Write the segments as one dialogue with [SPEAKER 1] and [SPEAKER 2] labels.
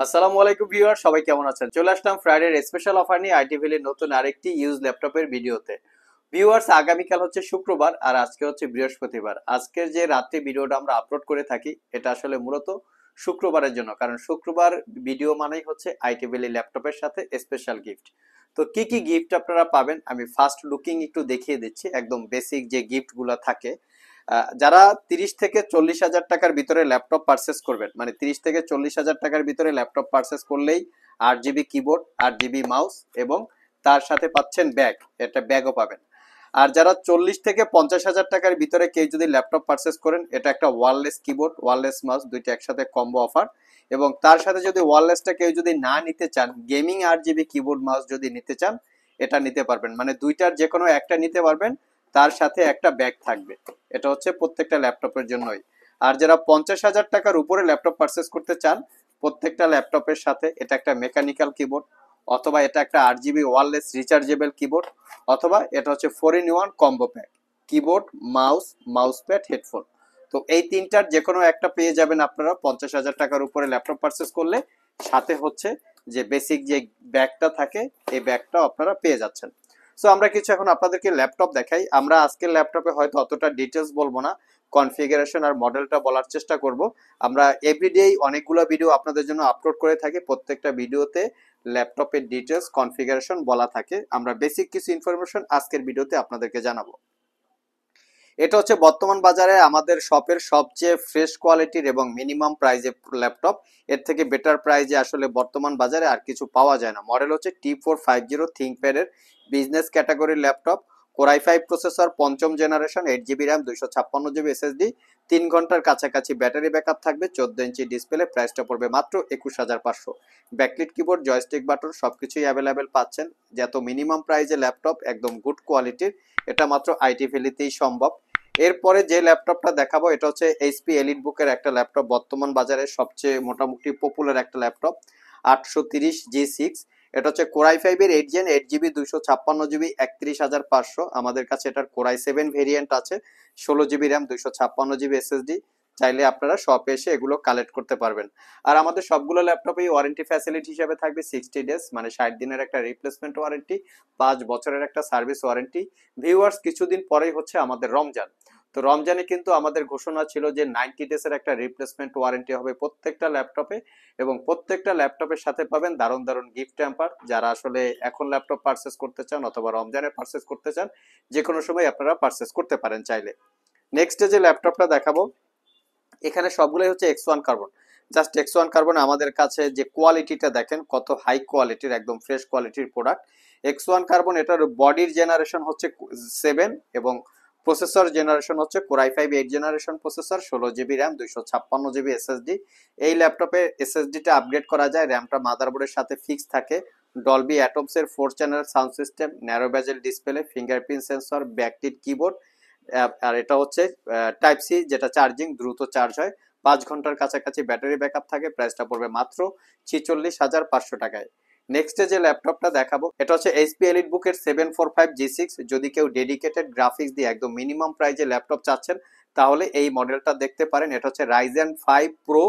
[SPEAKER 1] আসসালামু আলাইকুম ভিউয়ার সবাই কেমন আছেন চলে আসলাম ফ্রাইডের স্পেশাল অফার নিয়ে আইটিভিলের নতুন আরেকটি ইউজ ল্যাপটপের ভিডিওতে ভিউয়ার্স আগামীকাল হচ্ছে শুক্রবার আর আজকে হচ্ছে বৃহস্পতিবার আজকের যে রাত্রে ভিডিওটা আমরা আপলোড করে থাকি এটা আসলে মূলত শুক্রবারের জন্য কারণ শুক্রবার ভিডিও মানেই হচ্ছে আইটিভিলি ল্যাপটপের সাথে স্পেশাল গিফট তো কি কি গিফট আপনারা পাবেন আমি ফার্স্ট লুকিং একটু দেখিয়ে দিচ্ছি একদম বেসিক যে গিফটগুলো থাকে যারা তিরিশ থেকে চল্লিশ হাজার টাকার ভিতরে ল্যাপটপ পার্সেস করবেন মানে তিরিশ থেকে চল্লিশ হাজার টাকার ভিতরে ল্যাপটপ পার্সেস করলেই আট জিবি কিবোর্ড আট জিবি মাউস এবং তার সাথে পাচ্ছেন ব্যাগ একটা ব্যাগও পাবেন আর যারা চল্লিশ থেকে পঞ্চাশ হাজার টাকার ভিতরে কেউ যদি ল্যাপটপ পারচেস করেন এটা একটা ওয়ারলেস কিবোর্ড ওয়ারলেস মাউস দুইটা একসাথে কম্বো অফার এবং তার সাথে যদি ওয়ারলেসটা কেউ যদি না নিতে চান গেমিং আর জিবি কিবোর্ড মাউস যদি নিতে চান এটা নিতে পারবেন মানে দুইটার যে কোনো একটা নিতে পারবেন তার সাথে একটা ব্যাগ থাকবে এটা হচ্ছে প্রত্যেকটা ল্যাপটপের জন্যই আর যারা পঞ্চাশ হাজার টাকার উপরে ল্যাপটপ পারচেস করতে চান প্রত্যেকটা ল্যাপটপের সাথে এটা একটা মেকানিক্যাল কিবোর্ড অথবা এটা একটা আট জিবি ওয়ারলেস রিচার্জেবল কিবোর্ড অথবা এটা হচ্ছে four in one combo pad keyboard mouse mouse pad headphone তো এই তিনটার যে কোনো একটা পেয়ে যাবেন আপনারা পঞ্চাশ হাজার টাকার উপরে ল্যাপটপ পারচেস করলে সাথে হচ্ছে যে বেসিক যে ব্যাগটা থাকে এই ব্যাগটা আপনারা পেয়ে যাচ্ছেন সো আমরা কিছু এখন আপনাদেরকে ল্যাপটপ দেখাই আমরা আজকের ল্যাপটপে হয়তো অতটা ডিটেলস বলবো না কনফিগারেশন আর মডেলটা বলার চেষ্টা করব আমরা এভরিডে অনেকগুলো ভিডিও আপনাদের জন্য আপলোড করে থাকি প্রত্যেকটা ভিডিওতে ল্যাপটপের ডিটেলস কনফিগারেশন বলা থাকে আমরা বেসিক কিছু ইনফরমেশন আজকের ভিডিওতে আপনাদেরকে জানাবো এটা হচ্ছে বর্তমান বাজারে আমাদের শপের সবচেয়ে ফ্রেশ কোয়ালিটির এবং মিনিমাম প্রাইজে ল্যাপটপ এর থেকে বেটার প্রাইজে আসলে বর্তমান বাজারে আর কিছু পাওয়া যায় না মডেল হচ্ছে টি ফোর ফাইভ জিরো থিঙ্কপ্যাডের বিজনেস ক্যাটাগরির ল্যাপটপ কোরাই ফাইভ প্রসেসর পঞ্চম জেনারেশন এইট জিবি র্যাম দুইশো ছাপ্পান্ন জিবি এসএসডি তিন ঘন্টার কাছাকাছি ব্যাটারি ব্যাক আপ থাকবে চোদ্দ ইঞ্চি ডিসপ্লে প্রাইসটা পড়বে মাত্র একুশ হাজার পাঁচশো ব্যাকলিট কিবোর্ড জয়স্টিক বাটন সবকিছুই অ্যাভেলেবেল পাচ্ছেন যেহেতু মিনিমাম প্রাইজে ল্যাপটপ একদম গুড কোয়ালিটির এটা মাত্র আইটি ভ্যালিতেই সম্ভব এরপরে যে ল্যাপটপটা দেখাবো এটা হচ্ছে এইচপি এলিট বুকের একটা ল্যাপটপ বর্তমান বাজারে সবচেয়ে মোটামুটি পপুলার একটা ল্যাপটপ আটশো তিরিশ জি সিক্স এটা হচ্ছে কোরাই ফাইভের এইট জেন এইট জিবি দুইশো ছাপ্পান্ন জিবি একত্রিশ হাজার পাঁচশো আমাদের কাছে এটার কোরাই সেভেন ভেরিয়েন্ট আছে ষোলো জিবি র্যাম দুইশো ছাপ্পান্ন জিবি এসএসডি চাইলে আপনারা শপে এসে এগুলো কালেক্ট করতে পারবেন আর আমাদের সবগুলো ল্যাপটপেই ওয়ারেন্টি ফ্যাসিলিটি হিসাবে থাকবে সিক্সটি ডেজ মানে ষাট দিনের একটা রিপ্লেসমেন্ট ওয়ারেন্টি পাঁচ বছরের একটা সার্ভিস ওয়ারেন্টি ভিউয়ার্স কিছুদিন পরেই হচ্ছে আমাদের রমজান তো রমজানে কিন্তু আমাদের ঘোষণা ছিল যে নাইনটি ডেজের একটা রিপ্লেসমেন্ট ওয়ারেন্টি হবে প্রত্যেকটা ল্যাপটপে এবং প্রত্যেকটা ল্যাপটপের সাথে পাবেন দারুণ দারুণ গিফট ট্যাম্পার যারা আসলে এখন ল্যাপটপ পারচেস করতে চান অথবা রমজানে পারচেস করতে চান যে কোনো সময় আপনারা পারচেস করতে পারেন চাইলে নেক্সটে যে ল্যাপটপটা দেখাবো এখানে সবগুলোই হচ্ছে X one carbon just X one carbon আমাদের কাছে যে কোয়ালিটিটা দেখেন কত হাই কোয়ালিটির একদম ফ্রেশ কোয়ালিটির প্রোডাক্ট এক্স ওয়ান কার্বন এটার বডির জেনারেশন হচ্ছে সেভেন এবং প্রসেসর জেনারেশন হচ্ছে core i five eight generation processor ষোলো জিবি র্যাম দুইশো ছাপ্পান্ন জিবি এসএসডি এই ল্যাপটপে এসএসডিটা আপগ্রেড করা যায় র্যামটা মাদারবোর্ডের সাথে ফিক্স থাকে ডলবি অ্যাটমসের four channel sound system narrow bezel display fingerprint sensor backlit keyboard আর এটা হচ্ছে টাইপ সি যেটা চার্জিং দ্রুত চার্জ হয় পাঁচ ঘন্টার কাছাকাছি ব্যাটারি ব্যাকআপ থাকে প্রাইসটা পড়বে মাত্র ছিচল্লিশ হাজার পাঁচশো টাকায় নেক্সটে যে ল্যাপটপটা দেখাবো এটা হচ্ছে এইচপি এলিট বুকের seven four five G six যদি কেউ ডেডিকেটেড গ্রাফিক্স দিয়ে একদম মিনিমাম প্রাইজে ল্যাপটপ চাচ্ছেন তাহলে এই মডেলটা দেখতে পারেন এটা হচ্ছে Ryzen five pro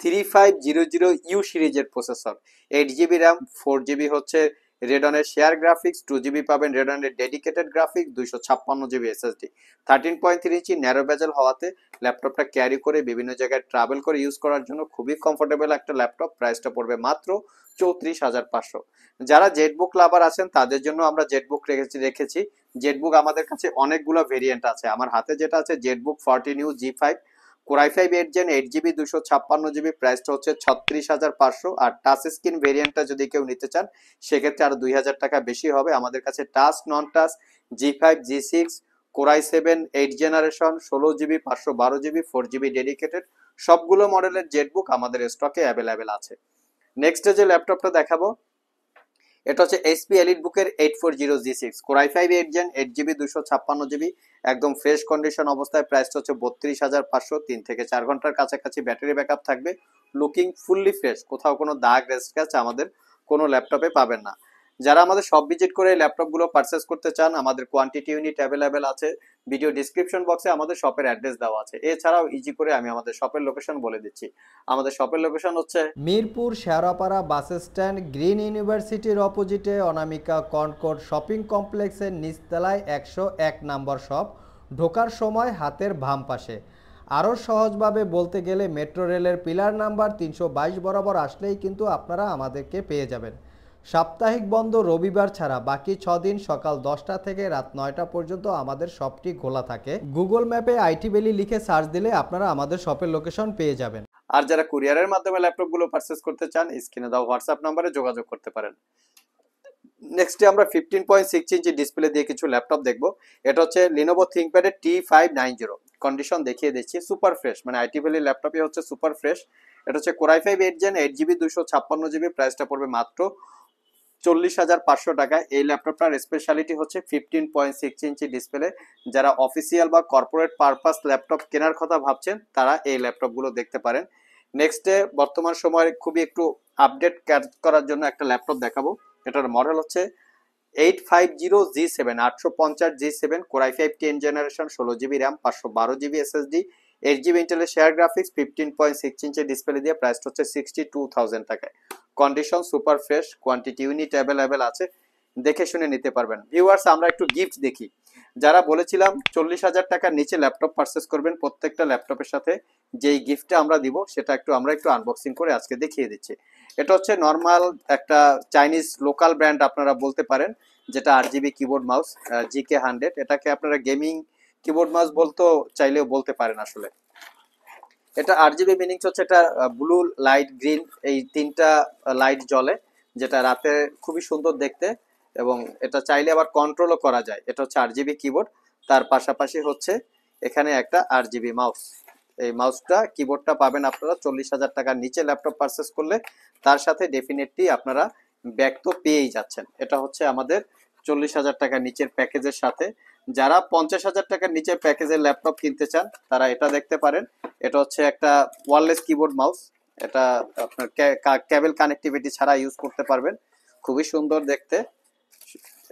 [SPEAKER 1] three five zero zero U সিরিজের processor eight GB RAM four GB হচ্ছে রেডনের শেয়ার গ্রাফিক্স টু জিবি পাবেন রেডনের ডেডিকেটেড গ্রাফিক্স দুইশো ছাপ্পান্ন GB SSD thirteen point three inch narrow bezel হওয়াতে ল্যাপটপটা ক্যারি করে বিভিন্ন জায়গায় ট্রাভেল করে ইউজ করার জন্য খুবই কমফোর্টেবল একটা ল্যাপটপ প্রাইসটা পড়বে মাত্র চৌত্রিশ হাজার পাঁচশো যারা জেটবুক লাভার আছেন তাদের জন্য আমরা জেটবুক রেখেছি রেখেছি জেটবুক আমাদের কাছে অনেকগুলো ভেরিয়েন্ট আছে আমার হাতে যেটা আছে ZBook fourteen U G five core i five eight gen eight GB দুশো ছাপ্পান্ন জিবি প্রাইসটা হচ্ছে ছত্রিশ হাজার পাঁচশো আর টাচ স্ক্রিন ভেরিয়েন্টটা যদি কেউ নিতে চান সেক্ষেত্রে আরো দুই হাজার টাকা বেশি হবে আমাদের কাছে touch non touch G five G six core i seven eight generation ষোলো জিবি পাঁচশো বারো জিবি ফোর জিবি ডেডিকেটেড সবগুলো মডেলের জেটবুক আমাদের স্টকে অ্যাভেলেবেল আছে নেক্সট যে ল্যাপটপটা দেখাবো এটা হচ্ছে এসপি এলিট বুকের eight four zero G six core i five eight gen eight GB দুশো ছাপ্পান্ন জিবি একদম ফ্রেশ কন্ডিশন অবস্থায় প্রাইসটা হচ্ছে বত্রিশ হাজার পাঁচশো তিন থেকে চার ঘন্টার কাছাকাছি ব্যাটারি ব্যাক আপ থাকবে লুকিং ফুললি ফ্রেশ কোথাও কোনো দাগ রেস্ট আমাদের কোনো ল্যাপটপে পাবেন না যারা আমাদের সব ভিজিট করে ল্যাপটপগুলো পারচেস করতে চান আমাদের কোয়ান্টিটি ইউনিট অ্যাভেলেবেল আছে ভিডিও ডিসক্রিপশন বক্সে আমাদের শপের অ্যাড্রেস দেওয়া আছে এছাড়াও ইজি করে আমি আমাদের শপের লোকেশন বলে দিচ্ছি আমাদের শপের লোকেশন হচ্ছে Mirpur Sherapara bus stand green ইউনিভার্সিটির অপোজিটে অনামিকা কনকোট শপিং কমপ্লেক্সের নিচতলায় একশো এক নম্বর শপ ঢোকার সময় হাতের বাম পাশে আরও সহজভাবে বলতে গেলে মেট্রো রেলের পিলার নাম্বার তিনশো বরাবর আসলেই কিন্তু আপনারা আমাদেরকে পেয়ে যাবেন সাপ্তাহিক বন্ধ রবিবার ছাড়া বাকি ছ দিন সকাল দশটা থেকে রাত নয়টা পর্যন্ত আমাদের শপটি খোলা থাকে গুগল ম্যাপে আইটি ভ্যালি লিখে সার্চ দিলে আপনারা আমাদের শপের লোকেশন পেয়ে যাবেন আর যারা কুরিয়ারের মাধ্যমে ল্যাপটপগুলো পারচেস করতে চান স্ক্রিনে দাও হোয়াটসঅ্যাপ নম্বরে যোগাযোগ করতে পারেন নেক্সটে আমরা fifteen point six inch display দিয়ে কিছু ল্যাপটপ দেখবো এটা হচ্ছে লিনোভো থিঙ্কপ্যাডের T five nine zero condition দেখিয়ে দিচ্ছি সুপার ফ্রেশ মানে আইটি ভ্যালির ল্যাপটপই হচ্ছে সুপার ফ্রেশ এটা হচ্ছে core i five eight gen eight GB দুশো ছাপ্পান্ন জিবি প্রাইসটা পড়বে মাত্র চল্লিশ হাজার পাঁচশো টাকা এই ল্যাপটপটার স্পেশালিটি হচ্ছে fifteen point six inch display যারা অফিসিয়াল বা কর্পোরেট পারপাস ল্যাপটপ কেনার কথা ভাবছেন তারা এই ল্যাপটপগুলো দেখতে পারেন নেক্সটে বর্তমান সময়ে খুবই একটু আপডেট করার জন্য একটা ল্যাপটপ দেখাবো এটার মডেল হচ্ছে eight five zero G seven আটশো পঞ্চাশ G seven core i five ten generation ষোলো জিবি র্যাম পাঁচশো বারো জিবি এসএসডি এইট জিবি ইন্টেলের share graphics fifteen point six inch display দিয়ে প্রাইসটা হচ্ছে সিক্সটি টু থাউজেন্ড টাকায় condition super fresh quantity unit available আছে দেখে শুনে নিতে পারবেন ভিউয়ার্স আমরা একটু গিফট দেখি যারা বলেছিলাম চল্লিশ হাজার টাকার নিচে ল্যাপটপ পারচেস করবেন প্রত্যেকটা ল্যাপটপের সাথে যেই গিফটটা আমরা দিব সেটা একটু আমরা একটু আনবক্সিং করে আজকে দেখিয়ে দিচ্ছি এটা হচ্ছে নর্মাল একটা চাইনিজ লোকাল ব্র্যান্ড আপনারা বলতে পারেন যেটা R GB keyboard mouse G K hundred এটাকে আপনারা গেমিং কিবোর্ড মাউস বলতো চাইলেও বলতে পারেন আসলে এটা আর জিবি মিনিংস হচ্ছে এটা ব্লু লাইট গ্রিন এই তিনটা লাইট জ্বলে যেটা রাতে খুবই সুন্দর দেখতে এবং এটা চাইলে আবার কন্ট্রোলও করা যায় এটা হচ্ছে আর জিবি কিবোর্ড তার পাশাপাশি হচ্ছে এখানে একটা আর জিবি মাউস এই মাউসটা কিবোর্ডটা পাবেন আপনারা চল্লিশ হাজার টাকার নিচে ল্যাপটপ পারচেস করলে তার সাথে ডেফিনেটলি আপনারা ব্যাগ তো পেয়েই যাচ্ছেন এটা হচ্ছে আমাদের চল্লিশ হাজার টাকার নিচের প্যাকেজের সাথে যারা পঞ্চাশ হাজার টাকার নিচে প্যাকেজের ল্যাপটপ কিনতে চান তারা এটা দেখতে পারেন এটা হচ্ছে একটা ওয়ারলেস কিবোর্ড মাউস এটা আপনার ক্যাবেল কানেক্টিভিটি ছাড়া ইউজ করতে পারবেন খুবই সুন্দর দেখতে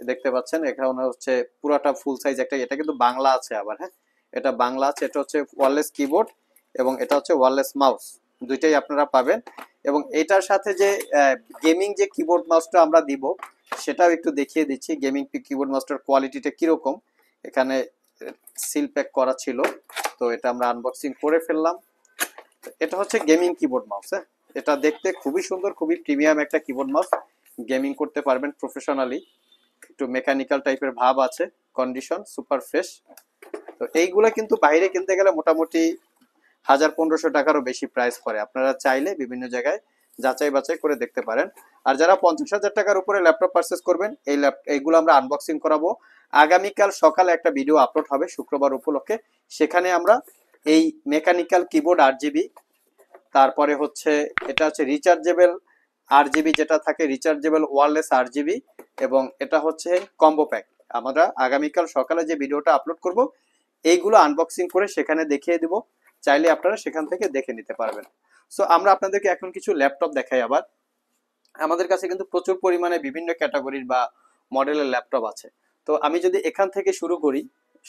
[SPEAKER 1] দেখতে পাচ্ছেন এখানে হচ্ছে পুরাটা ফুল সাইজ একটা এটা কিন্তু বাংলা আছে আবার হ্যাঁ এটা বাংলা আছে এটা হচ্ছে ওয়ারলেস কিবোর্ড এবং এটা হচ্ছে ওয়ারলেস মাউস দুইটাই আপনারা পাবেন এবং এটার সাথে যে গেমিং যে কিবোর্ড মাউসটা আমরা দিব সেটাও একটু দেখিয়ে দিচ্ছি গেমিং কিবোর্ড মাউসটার কোয়ালিটিটা কিরকম এখানে সিল প্যাক করা ছিল তো এটা আমরা আনবক্সিং করে ফেললাম এটা হচ্ছে গেমিং কিবোর্ড মাউস হ্যাঁ এটা দেখতে খুবই সুন্দর খুবই প্রিমিয়াম একটা কিবোর্ড মাউস গেমিং করতে পারবেন প্রফেশনালি একটু মেকানিক্যাল টাইপের ভাব আছে কন্ডিশন সুপার ফ্রেশ তো এইগুলা কিন্তু বাইরে কিনতে গেলে মোটামুটি হাজার পনেরোশো টাকারও বেশি প্রাইস করে আপনারা চাইলে বিভিন্ন জায়গায় যাচাই বাছাই করে দেখতে পারেন আর যারা পঞ্চাশ হাজার টাকার উপরে ল্যাপটপ পারচেস করবেন এই এইগুলো আমরা আনবক্সিং করাবো আগামীকাল সকালে একটা ভিডিও আপলোড হবে শুক্রবার উপলক্ষে সেখানে আমরা এই মেকানিক্যাল কিবোর্ড আট জিবি তারপরে হচ্ছে এটা হচ্ছে রিচার্জেবল আট জিবি যেটা থাকে রিচার্জেবল ওয়ারলেস আট জিবি এবং এটা হচ্ছে কম্বো প্যাক আমরা আগামীকাল সকালে যে ভিডিওটা আপলোড করব এইগুলো আনবক্সিং করে সেখানে দেখিয়ে দেব চাইলে আপনারা সেখান থেকে দেখে নিতে পারবেন সো আমরা আপনাদেরকে এখন কিছু ল্যাপটপ দেখাই আবার আমাদের কাছে কিন্তু প্রচুর পরিমাণে বিভিন্ন ক্যাটাগরির বা মডেলের ল্যাপটপ আছে তো আমি যদি এখান থেকে শুরু করি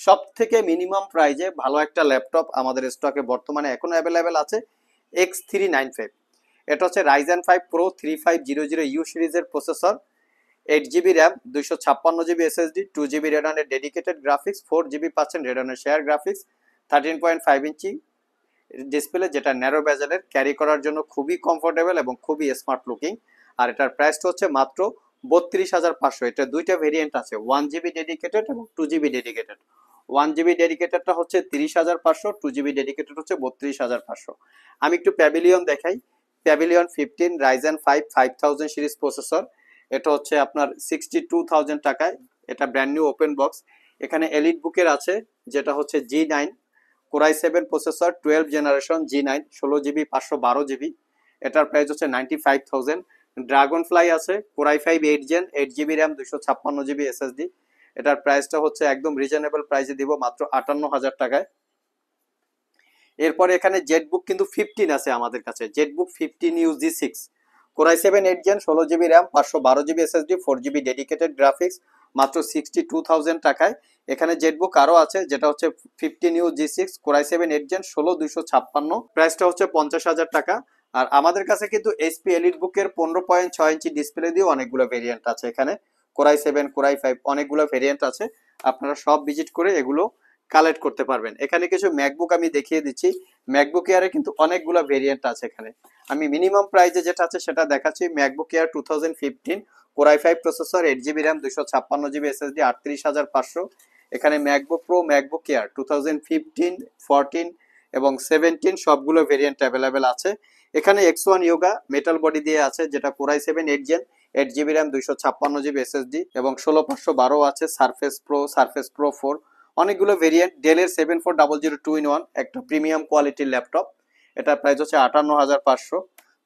[SPEAKER 1] সব থেকে মিনিমাম প্রাইজে ভালো একটা ল্যাপটপ আমাদের স্টকে বর্তমানে এখন অ্যাভেলেবেল আছে এক্স থ্রি নাইন ফাইভ এটা হচ্ছে Ryzen five pro three five zero zero U সিরিজের প্রসেসর এইট জিবি র্যাম দুইশো ছাপ্পান্ন জিবি এসএসডি টু জিবি রেডানের ডেডিকেটেড গ্রাফিক্স ফোর জিবি পাচ্ছেন রেডানের share graphics thirteen point five inch display যেটা narrow বেজেলের ক্যারি করার জন্য খুবই কমফোর্টেবল এবং খুবই স্মার্ট লুকিং আর এটার প্রাইসটা হচ্ছে মাত্র বত্রিশ হাজার পাঁচশো এটা দুইটা ভেরিয়েন্ট আছে ওয়ান জিবি ডেডিকেটেড এবং two GB dedicated one GB ডেডিকেটেডটা হচ্ছে তিরিশ হাজার পাঁচশো টু জিবি ডেডিকেটেড হচ্ছে বত্রিশ হাজার পাঁচশো আমি একটু প্যাভিলিয়ন দেখাই pavilion fifteen Ryzen five five thousand series processor এটা হচ্ছে আপনার সিক্সটি টু থাউজেন্ড টাকায় এটা ব্র্যান্ড নিউ ওপেন বক্স এখানে এলিট বুকের আছে যেটা হচ্ছে G nine core i seven processor twelve generation G nine ষোলো জিবি পাঁচশো বারো জিবি এটার প্রাইস হচ্ছে ninety five thousand Dragonfly আছে core i five eight gen eight GB RAM দুশো ছাপ্পান্ন জিবি এসএসডি এটার প্রাইসটা হচ্ছে একদম রিজনেবল প্রাইসে দিব মাত্র আটান্ন হাজার টাকায় এরপরে এখানে জেট বুক কিন্তু ফিফটিন আছে আমাদের কাছে ZBook fifteen U G six core i seven eight gen ষোলো জিবি র্যাম পাঁচশো বারো GB SSD four GB dedicated graphics মাত্র সিক্সটি টু থাউজেন্ড টাকায় এখানে জেটবুক আরও আছে যেটা হচ্ছে fifteen U G six core i seven eight gen ষোলো দুইশো ছাপ্পান্ন প্রাইসটা হচ্ছে পঞ্চাশ হাজার টাকা আর আমাদের কাছে কিন্তু এসপি এলিট বুকের পনেরো পয়েন্ট ছয় ইঞ্চি ডিসপ্লে দিয়ে অনেকগুলো ভেরিয়েন্ট আছে এখানে কোরাই সেভেন কোরাই ফাইভ অনেকগুলো ভেরিয়েন্ট আছে আপনারা সব ভিজিট করে এগুলো কালেক্ট করতে পারবেন এখানে কিছু ম্যাকবুক আমি দেখিয়ে দিচ্ছি ম্যাকবুক এয়ারে কিন্তু অনেকগুলো ভেরিয়েন্ট আছে এখানে আমি মিনিমাম প্রাইজে যেটা আছে সেটা দেখাচ্ছি MacBook Air two thousand fifteen core i five processor eight GB RAM দুশো ছাপ্পান্ন জিবি এসএসডি আটত্রিশ হাজার পাঁচশো এখানে MacBook Pro MacBook Air two thousand fifteen fourteen এবং সেভেন্টিন সবগুলো ভেরিয়েন্ট অ্যাভেলেবেল আছে এখানে X one Yoga metal body দিয়ে আছে যেটা core i seven eight gen eight GB RAM দুইশো ছাপ্পান্ন জিবি এসএসডি এবং ষোলো পাঁচশো বারো আছে Surface Pro Surface Pro four অনেকগুলো ভেরিয়েন্ট ডেলের seven four double zero two in one একটা প্রিমিয়াম কোয়ালিটির ল্যাপটপ এটা প্রাইস হচ্ছে আটান্ন হাজার পাঁচশো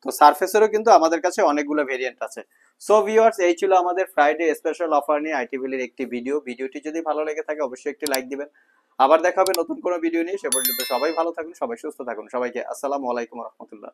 [SPEAKER 1] তো সার্ফেসেরও কিন্তু আমাদের কাছে অনেকগুলো ভেরিয়েন্ট আছে সো ভিওয়ার্স এই ছিল আমাদের ফ্রাইডে স্পেশাল অফার নিয়ে আইটিভিলির একটি ভিডিও ভিডিওটি যদি ভালো লেগে থাকে অবশ্যই একটি লাইক দিবেন আবার দেখা হবে নতুন কোনো ভিডিও নিয়ে সে পর্যন্ত সবাই ভালো থাকুন সবাই সুস্থ থাকুন সবাইকে আসসালামু আলাইকুম রহমতুল্লাহ